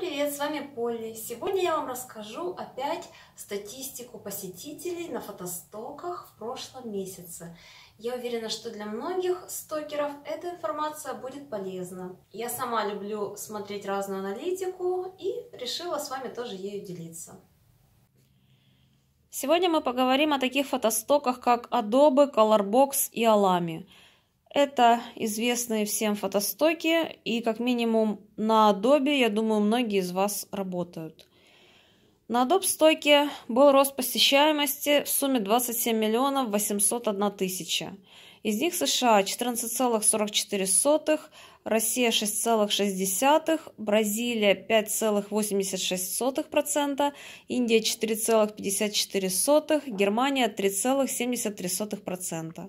привет, с вами Полли. Сегодня я вам расскажу опять статистику посетителей на фотостоках в прошлом месяце. Я уверена, что для многих стокеров эта информация будет полезна. Я сама люблю смотреть разную аналитику и решила с вами тоже ею делиться. Сегодня мы поговорим о таких фотостоках, как Adobe, Colorbox и Alamy. Это известные всем фотостоки, и как минимум на Adobe, я думаю, многие из вас работают. На Adobe стоке был рост посещаемости в сумме 27 миллионов 801 тысяча. Из них США 14,44, Россия 6,6%, Бразилия 5,86%, Индия 4,54%, Германия 3,73%.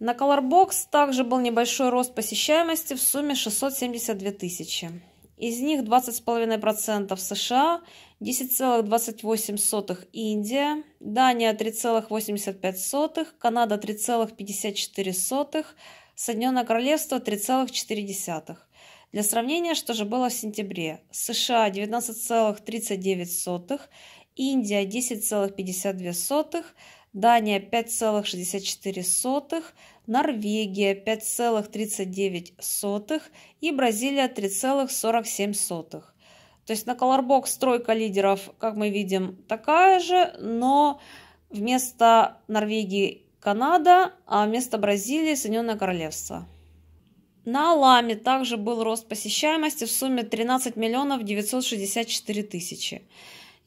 На Colorbox также был небольшой рост посещаемости в сумме 672 тысячи. Из них 20,5% США, 10,28% Индия, Дания 3,85%, Канада 3,54%, Соединенное Королевство 3,4%. Для сравнения, что же было в сентябре? США 19,39%, Индия 10,52%, Дания 5,64, Норвегия 5,39 и Бразилия 3,47. То есть на Colorbox стройка лидеров, как мы видим, такая же, но вместо Норвегии Канада, а вместо Бразилии Соединенное Королевство. На Аламе также был рост посещаемости в сумме 13 миллионов 964 тысячи.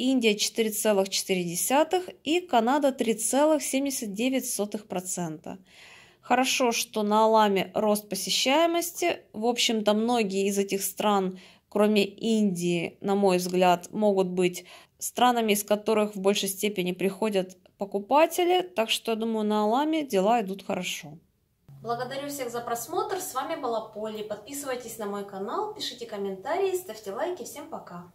Индия 4,4% и Канада 3,79%. Хорошо, что на Аламе рост посещаемости. В общем-то, многие из этих стран, кроме Индии, на мой взгляд, могут быть странами, из которых в большей степени приходят покупатели. Так что, я думаю, на Аламе дела идут хорошо. Благодарю всех за просмотр. С вами была Полли. Подписывайтесь на мой канал, пишите комментарии, ставьте лайки. Всем пока!